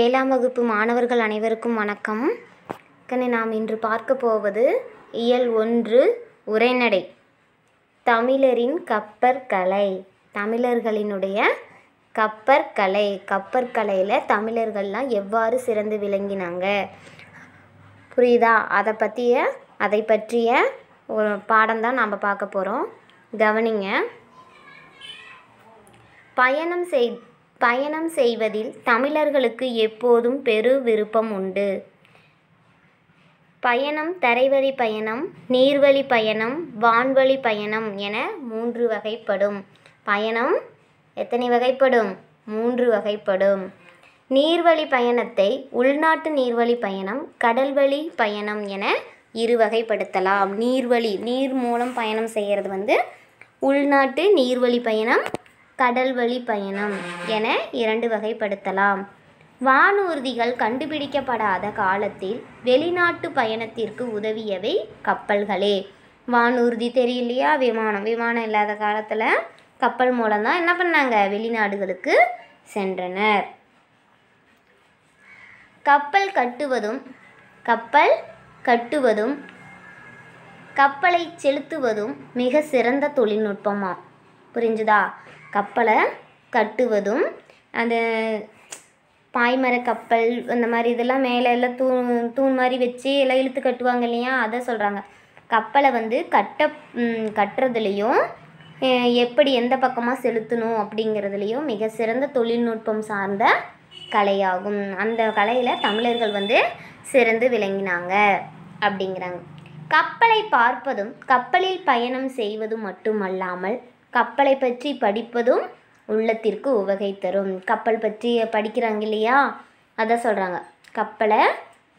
ஏழாம் வகுப்பு மாணவர்கள் அனைவருக்கும் வணக்கம் கண்ணி நாம் இன்று பார்க்க போவது இயல் ஒன்று உரைநடை தமிழரின் கப்பற்கலை தமிழர்களினுடைய கப்பற்கலை கப்பற்கலையில் தமிழர்கள்லாம் எவ்வாறு சிறந்து விளங்கினாங்க புரியுதா அதை பற்றிய அதை பற்றிய ஒரு பாடம் தான் நாம் பார்க்க போகிறோம் கவனிங்க பயணம் செய் பயணம் செய்வதில் தமிழர்களுக்கு எப்போதும் பெரு விருப்பம் உண்டு பயணம் தரைவழி பயணம் நீர்வழி பயணம் வான்வழி பயணம் என மூன்று வகைப்படும் பயணம் எத்தனை வகைப்படும் மூன்று வகைப்படும் நீர்வழி பயணத்தை உள்நாட்டு நீர்வழி பயணம் கடல்வழி பயணம் என இரு வகைப்படுத்தலாம் நீர்வழி நீர் மூலம் பயணம் செய்கிறது வந்து உள்நாட்டு நீர்வழி பயணம் கடல் வழி பயணம் என இரண்டு வகைப்படுத்தலாம் வானூர்திகள் கண்டுபிடிக்கப்படாத காலத்தில் வெளிநாட்டு பயணத்திற்கு உதவியவை கப்பல்களே வானூர்தி தெரியலையா விமானம் விமானம் இல்லாத காலத்தில் கப்பல் மூலம்தான் என்ன பண்ணாங்க வெளிநாடுகளுக்கு சென்றனர் கப்பல் கட்டுவதும் கப்பல் கட்டுவதும் கப்பலை செலுத்துவதும் மிக சிறந்த தொழில்நுட்பமாக புரிஞ்சுதா கப்பலை கட்டுவதும் அந்த பாய்மர கப்பல் அந்த மாதிரி இதெல்லாம் மேலே எல்லாம் தூண் தூண் மாதிரி வச்சு எல்லாம் இழுத்து கட்டுவாங்க இல்லையா அதை சொல்கிறாங்க கப்பலை வந்து கட்ட கட்டுறதுலேயும் எப்படி எந்த பக்கமாக செலுத்தணும் அப்படிங்கிறதுலையும் மிக சிறந்த தொழில்நுட்பம் சார்ந்த கலையாகும் அந்த கலையில் தமிழர்கள் வந்து சிறந்து விளங்கினாங்க அப்படிங்கிறாங்க கப்பலை பார்ப்பதும் கப்பலில் பயணம் செய்வதும் மட்டுமல்லாமல் கப்பலை பற்றி படிப்பதும் உள்ளத்திற்கு உவகை தரும் கப்பல் பற்றி படிக்கிறாங்க இல்லையா அதை சொல்கிறாங்க கப்பலை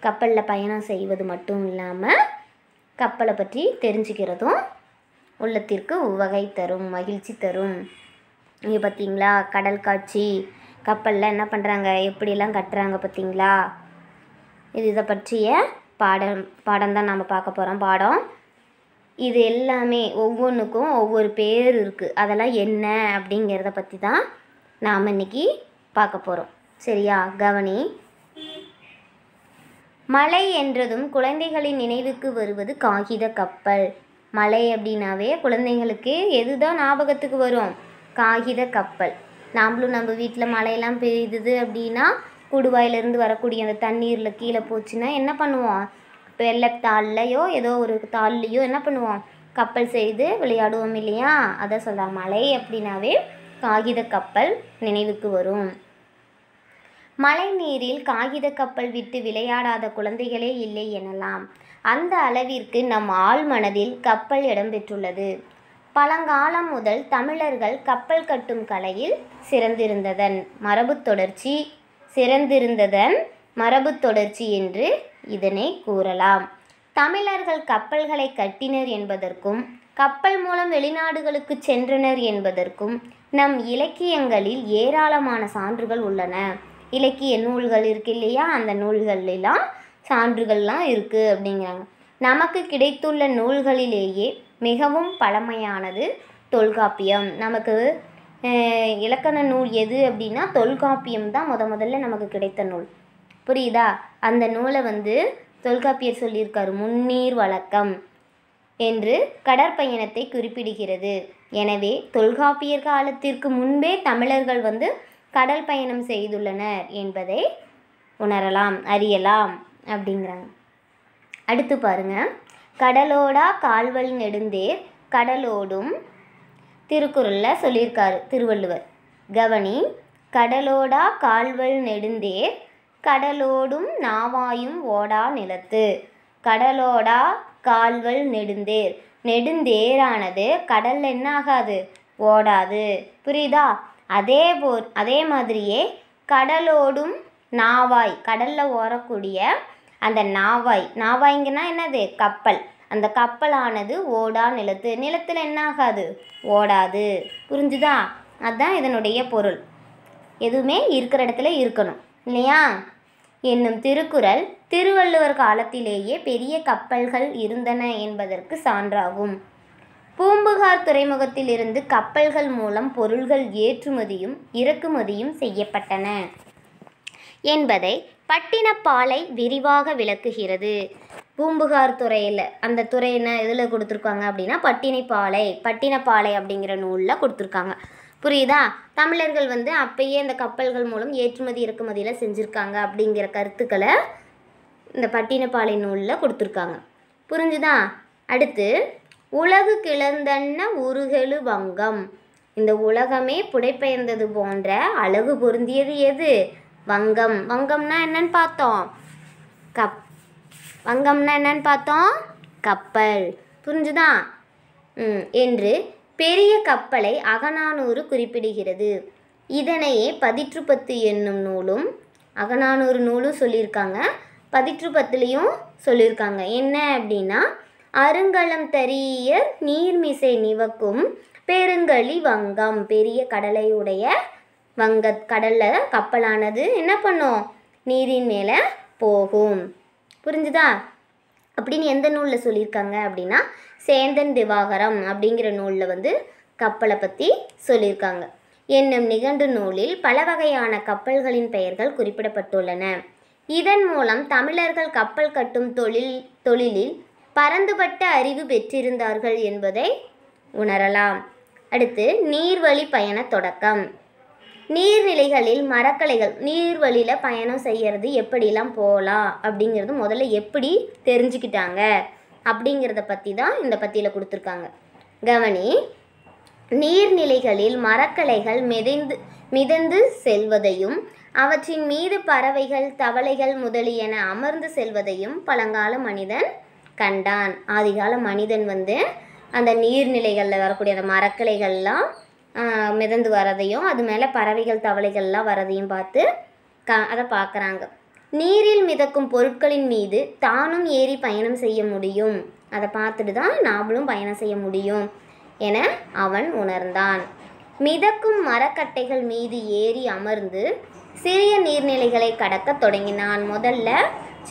கப்பலில் பயணம் செய்வது மட்டும் இல்லாமல் கப்பலை பற்றி தெரிஞ்சுக்கிறதும் உள்ளத்திற்கு உவகை தரும் மகிழ்ச்சி தரும் இங்கே பார்த்தீங்களா கடல் காட்சி கப்பலில் என்ன பண்ணுறாங்க எப்படியெல்லாம் கட்டுறாங்க பார்த்தீங்களா இது இதை பற்றிய பாடம் பாடம் தான் நாம் பார்க்க போகிறோம் பாடம் இது எல்லாமே ஒவ்வொன்றுக்கும் ஒவ்வொரு பேர் இருக்குது அதெல்லாம் என்ன அப்படிங்கிறத பற்றி தான் நாம் இன்றைக்கி பார்க்க போகிறோம் சரியா கவனி மலை என்றதும் குழந்தைகளின் நினைவுக்கு வருவது காகித கப்பல் மலை அப்படின்னாவே குழந்தைங்களுக்கு எது தான் ஞாபகத்துக்கு வரும் காகித கப்பல் நாம்ளும் நம்ம வீட்டில் மழையெல்லாம் பெய்யுது அப்படின்னா குடுவாயிலேருந்து வரக்கூடிய அந்த தண்ணீரில் கீழே போச்சுன்னா என்ன பண்ணுவோம் வெள்ளத்தாள்லையோ ஏதோ ஒரு தாள்லையோ என்ன பண்ணுவோம் கப்பல் செய்து விளையாடுவோம் இல்லையா அதை சொல்லலாம் மலை அப்படின்னாவே காகித கப்பல் நினைவுக்கு வரும் மழை நீரில் காகித கப்பல் விட்டு விளையாடாத குழந்தைகளே இல்லை எனலாம் அந்த அளவிற்கு நம் ஆள் மனதில் கப்பல் இடம்பெற்றுள்ளது பழங்காலம் முதல் தமிழர்கள் கப்பல் கட்டும் கலையில் சிறந்திருந்ததன் மரபு தொடர்ச்சி சிறந்திருந்ததன் மரபு தொடர்ச்சி என்று இதனை கூறலாம் தமிழர்கள் கப்பல்களை கட்டினர் என்பதற்கும் கப்பல் மூலம் வெளிநாடுகளுக்கு சென்றனர் என்பதற்கும் நம் இலக்கியங்களில் ஏராளமான சான்றுகள் உள்ளன இலக்கிய நூல்கள் இருக்கு இல்லையா அந்த நூல்களெல்லாம் சான்றுகள்லாம் இருக்குது அப்படிங்கிறாங்க நமக்கு கிடைத்துள்ள நூல்களிலேயே மிகவும் பழமையானது தொல்காப்பியம் நமக்கு இலக்கண நூல் எது அப்படின்னா தொல்காப்பியம் தான் முத முதல்ல நமக்கு கிடைத்த நூல் புரியுதா அந்த நூலை வந்து தொல்காப்பியர் சொல்லியிருக்காரு முன்னீர் வழக்கம் என்று கடற்பயணத்தை குறிப்பிடுகிறது எனவே தொல்காப்பியர் காலத்திற்கு முன்பே தமிழர்கள் வந்து கடல் பயணம் செய்துள்ளனர் என்பதை உணரலாம் அறியலாம் அப்படிங்கிறாங்க அடுத்து பாருங்க கடலோடா கால்வழி நெடுந்தேர் கடலோடும் திருக்குறளில் சொல்லியிருக்காரு திருவள்ளுவர் கவனி கடலோடா கால்வழி நெடுந்தேர் கடலோடும் நாவாயும் ஓடா நிலத்து கடலோடா கால்கள் நெடுந்தேர் நெடுந்தேரானது கடல் என்ன ஆகாது ஓடாது புரியுதா அதே போ அதே மாதிரியே கடலோடும் நாவாய் கடலில் ஓடக்கூடிய அந்த நாவாய் நாவாய்ங்கன்னா என்னது கப்பல் அந்த கப்பலானது ஓடா நிலத்து நிலத்தில் என்ன ஆகாது ஓடாது புரிஞ்சுதா அதுதான் இதனுடைய பொருள் எதுவுமே இருக்கிற இடத்துல இருக்கணும் இல்லையா என்னும் திருக்குறள் திருவள்ளுவர் காலத்திலேயே பெரிய கப்பல்கள் இருந்தன என்பதற்கு சான்றாகும் பூம்புகார் துறைமுகத்திலிருந்து கப்பல்கள் மூலம் பொருள்கள் ஏற்றுமதியும் இறக்குமதியும் செய்யப்பட்டன என்பதை பட்டினப்பாலை விரிவாக விளக்குகிறது பூம்புகார் துறையில் அந்த துறை என்ன இதில் கொடுத்துருக்காங்க அப்படின்னா பட்டினிப்பாலை பட்டினப்பாலை அப்படிங்கிற நூலில் கொடுத்துருக்காங்க புரியுதா தமிழர்கள் வந்து அப்பயே இந்த கப்பல்கள் மூலம் ஏற்றுமதி இறக்குமதியில் செஞ்சுருக்காங்க அப்படிங்கிற கருத்துக்களை இந்த பட்டினப்பாலை நூலில் கொடுத்துருக்காங்க புரிஞ்சுதா அடுத்து உலகு கிழந்தன்ன உருகெழு வங்கம் இந்த உலகமே புடைப்பெயர்ந்தது போன்ற அழகு பொருந்தியது எது வங்கம் வங்கம்னா என்னன்னு பார்த்தோம் கப் வங்கம்னா என்னன்னு பார்த்தோம் கப்பல் புரிஞ்சுதான் என்று பெரிய கப்பலை அகநானூறு குறிப்பிடுகிறது இதனையே பதிற்றுப்பத்து என்னும் நூலும் அகநானூறு நூலும் சொல்லியிருக்காங்க பதிற்றுப்பத்துலேயும் சொல்லியிருக்காங்க என்ன அப்படின்னா அருங்கலம் தரிய நீர்மிசை நிவக்கும் பெருங்கழி வங்கம் பெரிய கடலையுடைய வங்க கடலில் கப்பலானது என்ன பண்ணும் நீரின் மேலே போகும் புரிஞ்சுதா அப்படின்னு எந்த நூலில் சொல்லியிருக்காங்க அப்படின்னா சேந்தன் திவாகரம் அப்படிங்கிற நூலில் வந்து கப்பலை பற்றி சொல்லியிருக்காங்க என்னும் நிகண்டு நூலில் பல வகையான கப்பல்களின் பெயர்கள் குறிப்பிடப்பட்டுள்ளன இதன் மூலம் தமிழர்கள் கப்பல் கட்டும் தொழில் தொழிலில் பரந்துபட்ட அறிவு பெற்றிருந்தார்கள் என்பதை உணரலாம் அடுத்து நீர்வழி பயண தொடக்கம் நீர்நிலைகளில் மரக்கலைகள் நீர்வழியில் பயணம் செய்கிறது எப்படிலாம் போகலாம் அப்படிங்கிறது முதல்ல எப்படி தெரிஞ்சுக்கிட்டாங்க அப்படிங்கிறத பற்றி தான் இந்த பத்தியில் கொடுத்துருக்காங்க கவனி நீர்நிலைகளில் மரக்கலைகள் மிதைந்து மிதந்து செல்வதையும் அவற்றின் மீது பறவைகள் தவளைகள் முதலியன அமர்ந்து செல்வதையும் பழங்கால மனிதன் கண்டான் ஆதிகால மனிதன் வந்து அந்த நீர்நிலைகளில் வரக்கூடிய அந்த மரக்கலைகள்லாம் மிதந்து வரதையும் அது மேலே பறவைகள் தவளைகள்லாம் வரதையும் பார்த்து கா அதை பார்க்குறாங்க நீரில் மிதக்கும் பொருட்களின் மீது தானும் ஏறி பயணம் செய்ய முடியும் அதை பார்த்துட்டு தான் நாமளும் பயணம் செய்ய முடியும் என அவன் உணர்ந்தான் மிதக்கும் மரக்கட்டைகள் மீது ஏறி அமர்ந்து சிறிய நீர்நிலைகளை கடக்க தொடங்கினான் முதல்ல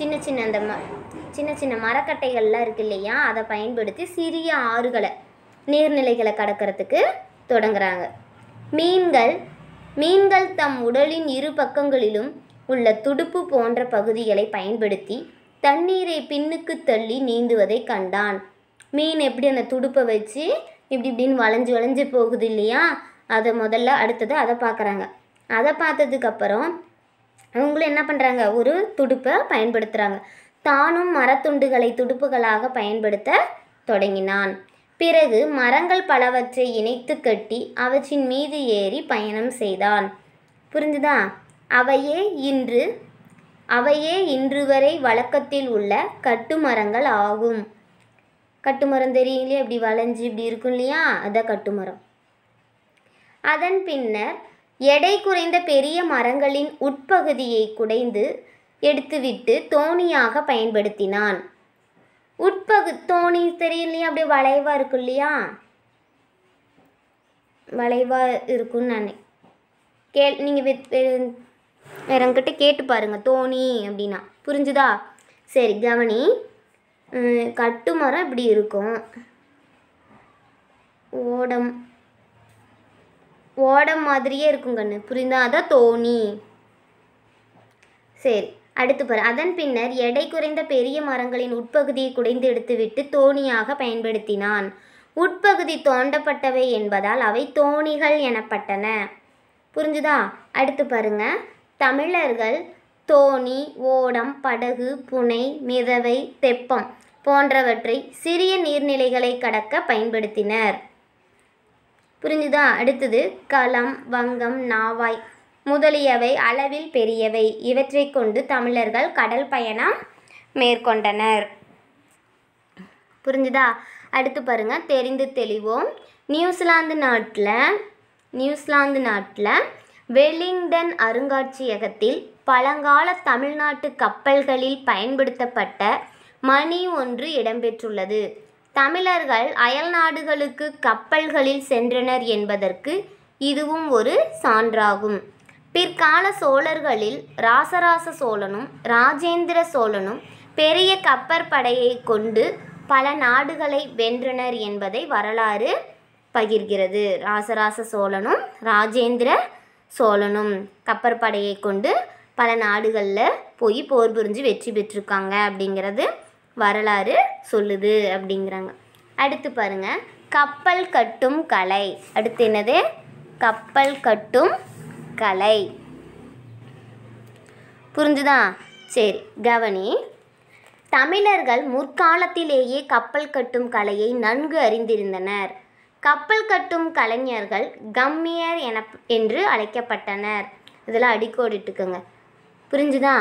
சின்ன சின்ன அந்த ம சின்ன சின்ன மரக்கட்டைகள்லாம் இருக்கு இல்லையா அதை பயன்படுத்தி சிறிய ஆறுகளை நீர்நிலைகளை கடக்கிறதுக்கு தொடங்குறாங்க மீன்கள் மீன்கள் தம் உடலின் இரு பக்கங்களிலும் உள்ள துடுப்பு போன்ற பகுதிகளை பயன்படுத்தி தண்ணீரை பின்னுக்கு தள்ளி நீந்துவதை கண்டான் மீன் எப்படி அந்த துடுப்பை வச்சு இப்படி இப்படின்னு வளைஞ்சு வளைஞ்சு போகுது இல்லையா அதை முதல்ல அடுத்தது அதை பார்க்குறாங்க அதை பார்த்ததுக்கப்புறம் அவங்களும் என்ன பண்ணுறாங்க ஒரு துடுப்பை பயன்படுத்துகிறாங்க தானும் மரத்துண்டுகளை துடுப்புகளாக பயன்படுத்த தொடங்கினான் பிறகு மரங்கள் பலவற்றை இணைத்து கட்டி அவற்றின் மீது ஏறி பயணம் செய்தான் புரிஞ்சுதா அவையே இன்று அவையே இன்று வரை வழக்கத்தில் உள்ள கட்டுமரங்கள் ஆகும் கட்டுமரம் தெரியுங்களே அப்படி வளைஞ்சு இப்படி இருக்கும் இல்லையா அதான் கட்டுமரம் அதன் பின்னர் எடை குறைந்த பெரிய மரங்களின் உட்பகுதியை குடைந்து எடுத்துவிட்டு தோணியாக பயன்படுத்தினான் உட்பகு தோணி தெரியலையா அப்படி வளைவாக இருக்கும் இல்லையா வளைவாக இருக்கும்னு நான் கே நீங்கள் வேறங்கிட்ட கேட்டு பாருங்கள் தோணி அப்படின்னா புரிஞ்சுதா சரி கவனி கட்டுமரம் இப்படி இருக்கும் ஓடம் ஓடம் மாதிரியே இருக்கும் கண்ணு புரிந்தா அதான் தோணி சரி அடுத்து பாரு அதன் பின்னர் எடை குறைந்த பெரிய மரங்களின் உட்பகுதியை குடைந்து எடுத்துவிட்டு தோணியாக பயன்படுத்தினான் உட்பகுதி தோண்டப்பட்டவை என்பதால் அவை தோணிகள் எனப்பட்டன புரிஞ்சுதா அடுத்து பாருங்கள் தமிழர்கள் தோணி ஓடம் படகு புனை மிதவை தெப்பம் போன்றவற்றை சிறிய நீர்நிலைகளை கடக்க பயன்படுத்தினர் புரிஞ்சுதா அடுத்தது களம் வங்கம் நாவாய் முதலியவை அளவில் பெரியவை இவற்றை கொண்டு தமிழர்கள் கடல் பயணம் மேற்கொண்டனர் புரிஞ்சுதா அடுத்து பாருங்கள் தெரிந்து தெளிவோம் நியூசிலாந்து நாட்டில் நியூசிலாந்து நாட்டில் வெலிங்டன் அருங்காட்சியகத்தில் பழங்கால தமிழ்நாட்டு கப்பல்களில் பயன்படுத்தப்பட்ட மணி ஒன்று இடம்பெற்றுள்ளது தமிழர்கள் அயல்நாடுகளுக்கு கப்பல்களில் சென்றனர் என்பதற்கு இதுவும் ஒரு சான்றாகும் பிற்கால சோழர்களில் ராசராச சோழனும் ராஜேந்திர சோழனும் பெரிய கப்பற்படையை கொண்டு பல நாடுகளை வென்றனர் என்பதை வரலாறு பகிர்கிறது ராசராச சோழனும் ராஜேந்திர சோழனும் கப்பற்படையை கொண்டு பல நாடுகளில் போய் போர் புரிஞ்சு வெற்றி பெற்றிருக்காங்க அப்படிங்கிறது வரலாறு சொல்லுது அப்படிங்கிறாங்க அடுத்து பாருங்கள் கப்பல் கட்டும் கலை அடுத்து என்னது கப்பல் கட்டும் கலை புரிஞ்சுதான் சரி கவனி தமிழர்கள் முற்காலத்திலேயே கப்பல் கட்டும் கலையை நன்கு அறிந்திருந்தனர் கப்பல் கட்டும் கலைஞர்கள் கம்மியர் என என்று அழைக்கப்பட்டனர் இதெல்லாம் அடிக்கோடிட்டுக்குங்க புரிஞ்சுதா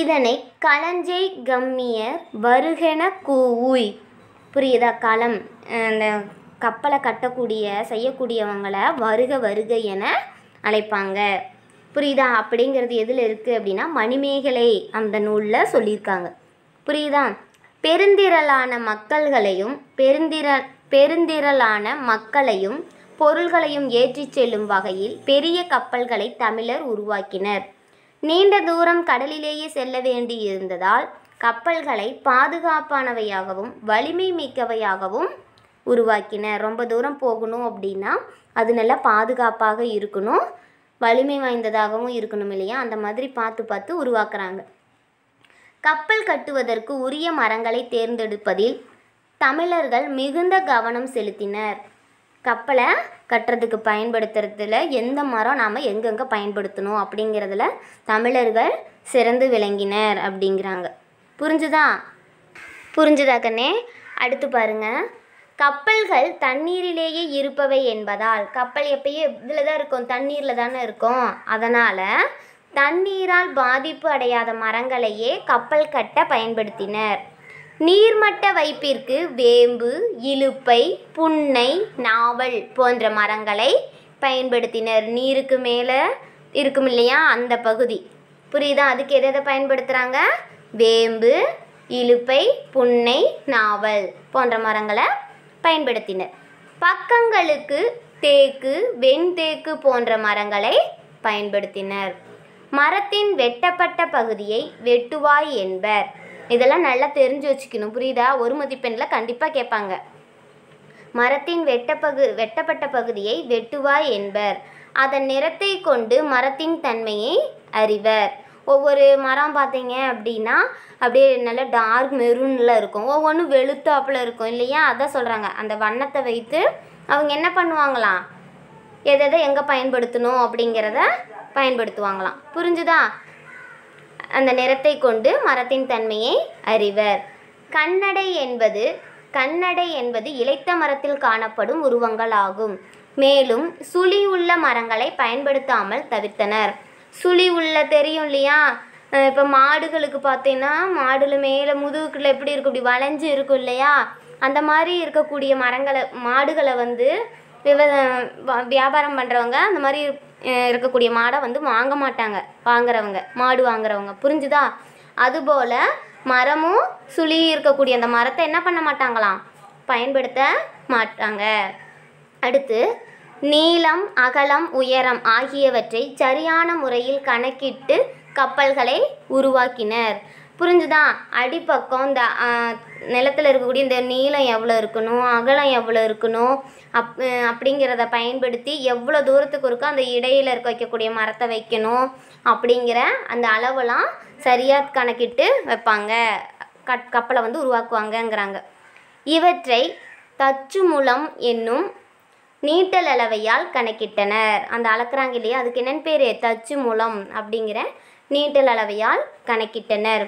இதனை களஞ்சை கம்மியர் வருகென கூய் புரியுதா களம் அந்த கப்பலை கட்டக்கூடிய செய்யக்கூடியவங்களை வருக வருக என அழைப்பாங்க புரியுதா அப்படிங்கிறது எதில் இருக்குது அப்படின்னா மணிமேகலை அந்த நூலில் சொல்லியிருக்காங்க புரியுதா பெருந்திரளான மக்கள்களையும் பெருந்திர பெருந்திரளான மக்களையும் பொருள்களையும் ஏற்றிச் செல்லும் வகையில் பெரிய கப்பல்களை தமிழர் உருவாக்கினர் நீண்ட தூரம் கடலிலேயே செல்ல வேண்டியிருந்ததால் கப்பல்களை பாதுகாப்பானவையாகவும் வலிமை மிக்கவையாகவும் உருவாக்கினர் ரொம்ப தூரம் போகணும் அப்படின்னா அது நல்லா பாதுகாப்பாக இருக்கணும் வலிமை வாய்ந்ததாகவும் இருக்கணும் இல்லையா அந்த மாதிரி பார்த்து பார்த்து உருவாக்குறாங்க கப்பல் கட்டுவதற்கு உரிய மரங்களை தேர்ந்தெடுப்பதில் தமிழர்கள் மிகுந்த கவனம் செலுத்தினர் கப்பலை கட்டுறதுக்கு பயன்படுத்துறதுல எந்த மரம் நாம் எங்கெங்கே பயன்படுத்தணும் அப்படிங்கிறதுல தமிழர்கள் சிறந்து விளங்கினர் அப்படிங்கிறாங்க புரிஞ்சுதா புரிஞ்சுதா கண்ணே அடுத்து பாருங்க கப்பல்கள் தண்ணீரிலேயே இருப்பவை என்பதால் கப்பல் எப்பயே இதில் தான் இருக்கும் தண்ணீரில் தானே இருக்கும் அதனால் தண்ணீரால் பாதிப்பு அடையாத மரங்களையே கப்பல் கட்ட பயன்படுத்தினர் நீர்மட்ட வைப்பிற்கு வேம்பு இலுப்பை புன்னை நாவல் போன்ற மரங்களை பயன்படுத்தினர் நீருக்கு மேலே இருக்கும் இல்லையா அந்த பகுதி புரியுதா அதுக்கு எதை எதை பயன்படுத்துகிறாங்க வேம்பு இலுப்பை புன்னை நாவல் போன்ற மரங்களை பயன்படுத்தினர் பக்கங்களுக்கு தேக்கு வெண்தேக்கு போன்ற மரங்களை பயன்படுத்தினர் மரத்தின் வெட்டப்பட்ட பகுதியை வெட்டுவாய் என்பர் இதெல்லாம் நல்லா தெரிஞ்சு வச்சுக்கணும் புரியுதா ஒரு மதிப்பெண்ணில் கண்டிப்பாக கேட்பாங்க மரத்தின் வெட்டப்பகு வெட்டப்பட்ட பகுதியை வெட்டுவாய் என்பர் அதன் நிறத்தை கொண்டு மரத்தின் தன்மையை அறிவர் ஒவ்வொரு மரம் பார்த்தீங்க அப்படின்னா அப்படியே நல்ல டார்க் மெரூனில் இருக்கும் ஒவ்வொன்றும் வெளுத்தாப்பில் இருக்கும் இல்லையா அதான் சொல்கிறாங்க அந்த வண்ணத்தை வைத்து அவங்க என்ன பண்ணுவாங்களாம் எதை எதை எங்கே பயன்படுத்தணும் அப்படிங்கிறத பயன்படுத்துவாங்களாம் புரிஞ்சுதா அந்த நிறத்தை கொண்டு மரத்தின் தன்மையை அறிவர் கண்ணடை என்பது கண்ணடை என்பது இலைத்த மரத்தில் காணப்படும் உருவங்கள் ஆகும் மேலும் சுழி உள்ள மரங்களை பயன்படுத்தாமல் தவிர்த்தனர் சுழி உள்ள தெரியும் இல்லையா இப்போ மாடுகளுக்கு பார்த்தீங்கன்னா மாடுல மேலே முதுகுக்குள்ள எப்படி இருக்கும் இப்படி வளைஞ்சு இருக்கும் இல்லையா அந்த மாதிரி இருக்கக்கூடிய மரங்களை மாடுகளை வந்து விவ வியாபாரம் பண்ணுறவங்க அந்த மாதிரி இருக்கக்கூடிய மாடை வந்து வாங்க மாட்டாங்க வாங்குறவங்க மாடு வாங்குறவங்க புரிஞ்சுதா அதுபோல் மரமும் சுழி இருக்கக்கூடிய அந்த மரத்தை என்ன பண்ண மாட்டாங்களாம் பயன்படுத்த மாட்டாங்க அடுத்து நீளம் அகலம் உயரம் ஆகியவற்றை சரியான முறையில் கணக்கிட்டு கப்பல்களை உருவாக்கினர் புரிஞ்சுதா அடிப்பக்கம் இந்த நிலத்தில் இருக்கக்கூடிய இந்த நீளம் எவ்வளோ இருக்கணும் அகலம் எவ்வளோ இருக்கணும் அப் அப்படிங்கிறத பயன்படுத்தி எவ்வளோ தூரத்துக்கு இருக்கோ அந்த இடையில் இருக்க வைக்கக்கூடிய மரத்தை வைக்கணும் அப்படிங்கிற அந்த அளவெல்லாம் சரியாக கணக்கிட்டு வைப்பாங்க கட் கப்பலை வந்து உருவாக்குவாங்கங்கிறாங்க இவற்றை தச்சு மூலம் என்னும் நீட்டல் அளவையால் கணக்கிட்டனர் அந்த அளக்குறாங்க இல்லையா அதுக்கு என்னென்னு பேர் தச்சு மூலம் அப்படிங்கிற நீட்டல் அளவையால் கணக்கிட்டனர்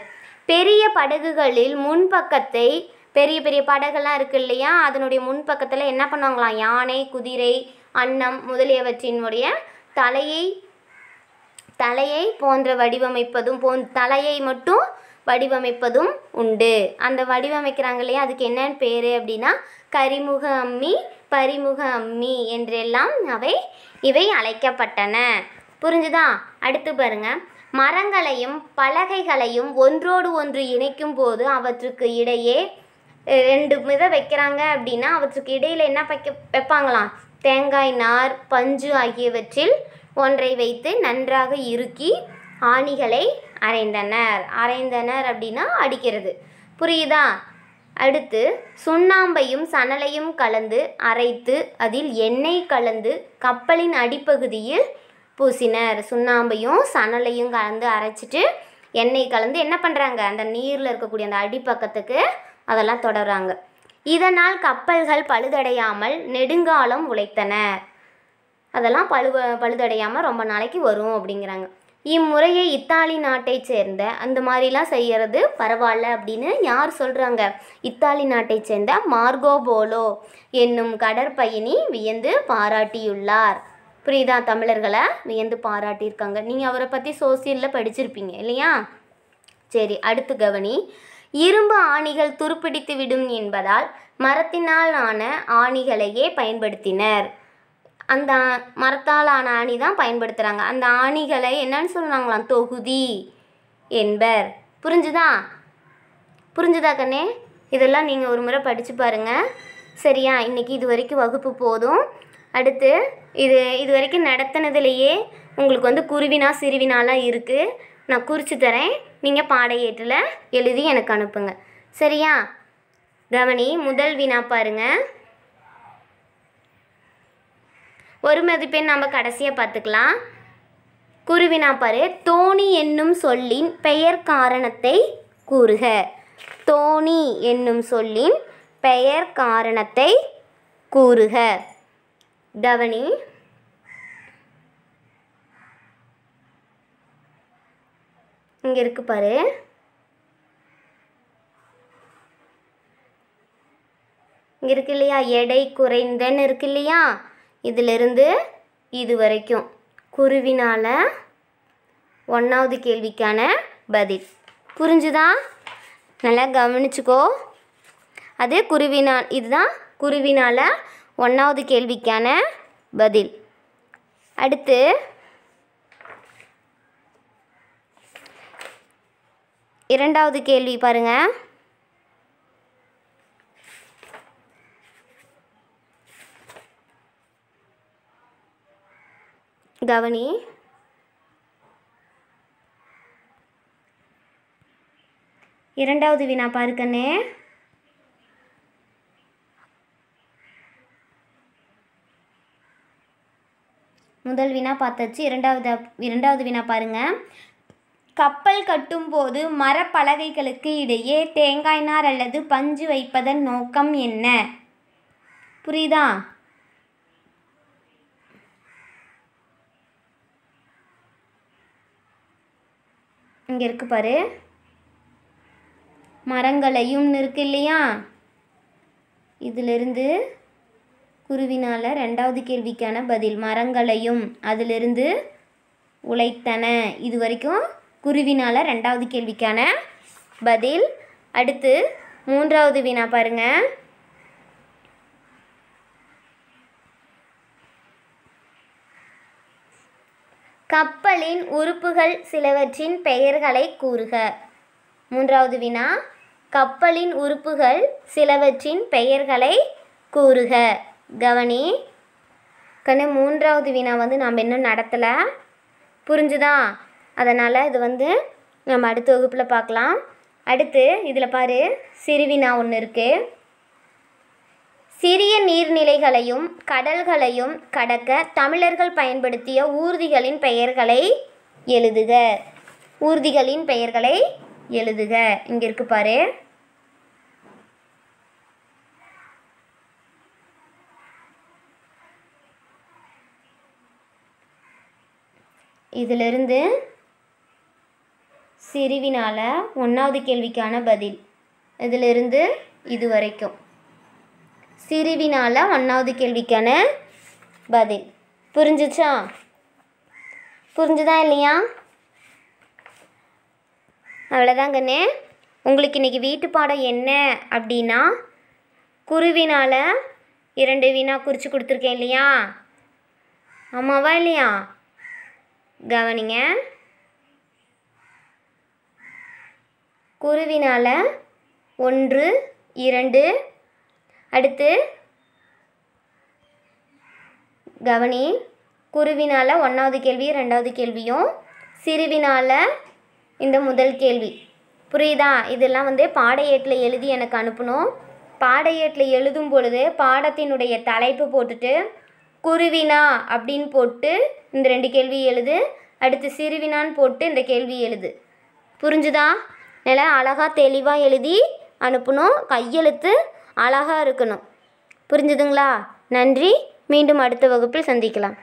பெரிய படகுகளில் முன்பக்கத்தை பெரிய பெரிய படகுலாம் இருக்குது இல்லையா அதனுடைய முன்பக்கத்தில் என்ன பண்ணுவாங்களாம் யானை குதிரை அன்னம் முதலியவற்றினுடைய தலையை தலையை போன்ற வடிவமைப்பதும் போன் தலையை மட்டும் வடிவமைப்பதும் உண்டு அந்த வடிவமைக்கிறாங்க இல்லையா அதுக்கு என்னென்னு பேர் அப்படின்னா கரிமுக அம்மி பரிமுக அம்மி என்றெல்லாம் அவை இவை அழைக்கப்பட்டன புரிஞ்சுதா அடுத்து பாருங்கள் மரங்களையும் பலகைகளையும் ஒன்றோடு ஒன்று இணைக்கும் போது அவற்றுக்கு இடையே ரெண்டு மித வைக்கிறாங்க அப்படின்னா அவற்றுக்கு இடையில் என்ன வைக்க வைப்பாங்களாம் தேங்காய் நார் பஞ்சு ஆகியவற்றில் ஒன்றை வைத்து நன்றாக இறுக்கி ஆணிகளை அரைந்தனர் அரைந்தனர் அப்படின்னா அடிக்கிறது புரியுதா அடுத்து சுண்ணாம்பையும் சணலையும் கலந்து அரைத்து அதில் எண்ணெய் கலந்து கப்பலின் அடிப்பகுதியில் பூசினர் சுண்ணாம்பையும் சணலையும் கலந்து அரைச்சிட்டு எண்ணெய் கலந்து என்ன பண்ணுறாங்க அந்த நீரில் இருக்கக்கூடிய அந்த அடிப்பக்கத்துக்கு அதெல்லாம் தொடர்றாங்க இதனால் கப்பல்கள் பழுதடையாமல் நெடுங்காலம் உழைத்தன அதெல்லாம் பழுவ பழுதடையாமல் ரொம்ப நாளைக்கு வரும் அப்படிங்கிறாங்க இம்முறையை இத்தாலி நாட்டை சேர்ந்த அந்த மாதிரிலாம் செய்கிறது பரவாயில்ல அப்படின்னு யார் சொல்கிறாங்க இத்தாலி நாட்டை சேர்ந்த மார்கோபோலோ என்னும் கடற்பயணி வியந்து பாராட்டியுள்ளார் புரியுதா தமிழர்களை வியந்து பாராட்டியிருக்காங்க நீங்கள் அவரை பற்றி சோசியலில் படிச்சிருப்பீங்க இல்லையா சரி அடுத்து கவனி இரும்பு ஆணிகள் துருப்பிடித்து விடும் என்பதால் மரத்தினால் ஆன ஆணிகளையே பயன்படுத்தினர் அந்த மரத்தால் ஆன ஆணி தான் பயன்படுத்துகிறாங்க அந்த ஆணிகளை என்னன்னு சொன்னாங்களாம் தொகுதி என்பர் புரிஞ்சுதா புரிஞ்சுதா கண்ணே இதெல்லாம் நீங்கள் ஒரு முறை படித்து பாருங்கள் சரியா இன்றைக்கி இது வரைக்கும் வகுப்பு போதும் அடுத்து இது இது வரைக்கும் நடத்தினதுலையே உங்களுக்கு வந்து குருவினா சிறுவினாலாம் இருக்குது நான் குறித்து தரேன் நீங்கள் பாடையேட்டில் எழுதி எனக்கு அனுப்புங்க சரியா கவனி முதல் வினா பாருங்க ஒரு மதிப்பெண் நம்ம கடைசியாக பார்த்துக்கலாம் குருவினா பாரு தோணி என்னும் சொல்லின் பெயர் காரணத்தை கூறுக தோணி என்னும் சொல்லின் பெயர் காரணத்தை கூறுக தவனி இங்கே இருக்கு பாரு இங்கே இருக்கு இல்லையா எடை குறைந்தன்னு இருக்கு இல்லையா இதிலிருந்து இது வரைக்கும் குருவினால் ஒன்றாவது கேள்விக்கான பதில் புரிஞ்சுதா நல்லா கவனிச்சுக்கோ அதே குருவினால் இதுதான் குருவினால் ஒன்றாவது கேள்விக்கான பதில் அடுத்து இரண்டாவது கேள்வி பாருங்கள் கவனி இரண்டாவது வினா பாருக்கண்ணே முதல் வினா பார்த்தாச்சு இரண்டாவது இரண்டாவது வினா பாருங்கள் கப்பல் கட்டும்போது மரப்பலகைகளுக்கு இடையே தேங்காய் நார் அல்லது பஞ்சு வைப்பதன் நோக்கம் என்ன புரியுதா இங்கே இருக்கு பாரு மரங்களையும் இருக்கு இல்லையா இதிலிருந்து குருவினால் ரெண்டாவது கேள்விக்கான பதில் மரங்களையும் அதிலிருந்து உழைத்தன இது வரைக்கும் குருவினால் ரெண்டாவது கேள்விக்கான பதில் அடுத்து மூன்றாவது வினா பாருங்கள் கப்பலின் உறுப்புகள் சிலவற்றின் பெயர்களை கூறுக மூன்றாவது வினா கப்பலின் உறுப்புகள் சிலவற்றின் பெயர்களை கூறுக கவனி கண்ணு மூன்றாவது வினா வந்து நாம் இன்னும் நடத்தலை புரிஞ்சுதா அதனால் இது வந்து நம்ம அடுத்த வகுப்பில் பார்க்கலாம் அடுத்து இதில் பாரு சிறுவினா ஒன்று இருக்குது சிறிய நீர்நிலைகளையும் கடல்களையும் கடக்க தமிழர்கள் பயன்படுத்திய ஊர்திகளின் பெயர்களை எழுதுக ஊர்திகளின் பெயர்களை எழுதுக இங்கே இருக்கு பாரு இதிலிருந்து சிரிவினால் ஒன்றாவது கேள்விக்கான பதில் இதிலிருந்து இது வரைக்கும் சிரிவினால் ஒன்றாவது கேள்விக்கான பதில் புரிஞ்சிச்சா புரிஞ்சுதா இல்லையா அவ்வளோதாங்கண்ணே உங்களுக்கு இன்றைக்கி வீட்டு பாடம் என்ன அப்படின்னா குருவினால் இரண்டு வீணாக குறித்து கொடுத்துருக்கேன் இல்லையா ஆமாவா இல்லையா கவனிங்க குருவினால் ஒன்று இரண்டு அடுத்து கவனி குருவினால் ஒன்றாவது கேள்வி ரெண்டாவது கேள்வியும் சிறுவினால் இந்த முதல் கேள்வி புரியுதா இதெல்லாம் வந்து பாடையேட்டில் எழுதி எனக்கு அனுப்பணும் பாடையேட்டில் எழுதும் பொழுது பாடத்தினுடைய தலைப்பு போட்டுட்டு குருவினா அப்படின்னு போட்டு இந்த ரெண்டு கேள்வி எழுது அடுத்து சிறுவினான்னு போட்டு இந்த கேள்வி எழுது புரிஞ்சுதா நல்லா அழகாக தெளிவாக எழுதி அனுப்பணும் கையெழுத்து அழகாக இருக்கணும் புரிஞ்சுதுங்களா நன்றி மீண்டும் அடுத்த வகுப்பில் சந்திக்கலாம்